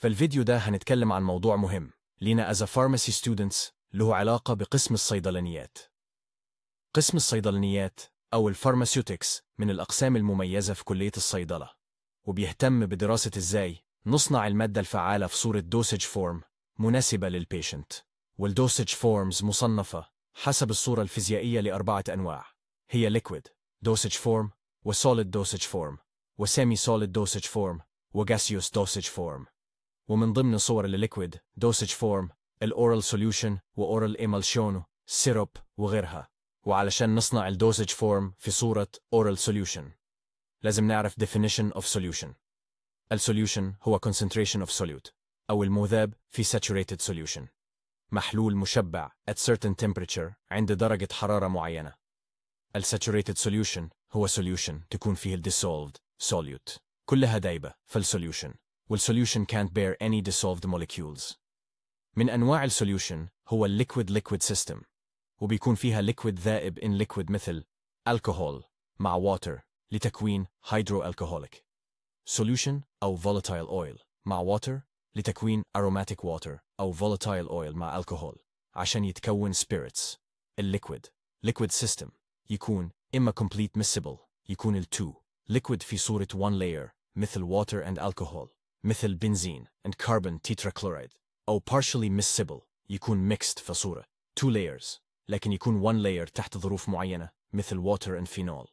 في الفيديو ده هنتكلم عن موضوع مهم لينا as a pharmacy students له علاقة بقسم الصيدلانيات قسم الصيدلانيات أو الفارماسيوتكس من الأقسام المميزة في كلية الصيدلة وبيهتم بدراسة إزاي نصنع المادة الفعالة في صورة دوسج فورم مناسبة للبيشنت والدوسج فورمز مصنفة حسب الصورة الفيزيائية لأربعة أنواع هي ليكويد دوسج فورم وسوليد دوسج فورم وسيمي سوليد دوسج فورم وغاسيوس دوسج فورم ومن ضمن صور الليكويد دوسج فورم الأورال سوليوشن وأورال إيمالشون سيروب وغيرها وعلشان نصنع الدوسج فورم في صورة أورال سوليوشن لازم نعرف definition of solution السوليوشن هو concentration of solute أو المذاب في saturated solution محلول مشبع at certain temperature عند درجة حرارة معينة الساتوريتد سوليوشن هو سوليوشن تكون فيه الديسولفد سوليوت كلها دايبة فالسوليوشن والسوليوشن كانت بير اني dissolved molecules. من انواع السوليوشن هو الليكويد ليكويد سيستم وبيكون فيها ليكويد ذائب ان ليكويد مثل الكحول مع water لتكوين هيدرو الكحوليك سوليوشن او فولاتايل اويل مع water لتكوين اروماتيك واتر او فولاتايل اويل مع الكحول عشان يتكون spirits الليكويد ليكويد سيستم يكون اما complete miscible يكون التو ليكويد في صوره one layer مثل water and alcohol مثل بنزين and carbon tetrachloride أو partially miscible يكون mixed في صورة two layers لكن يكون one layer تحت ظروف معينة مثل water and phenol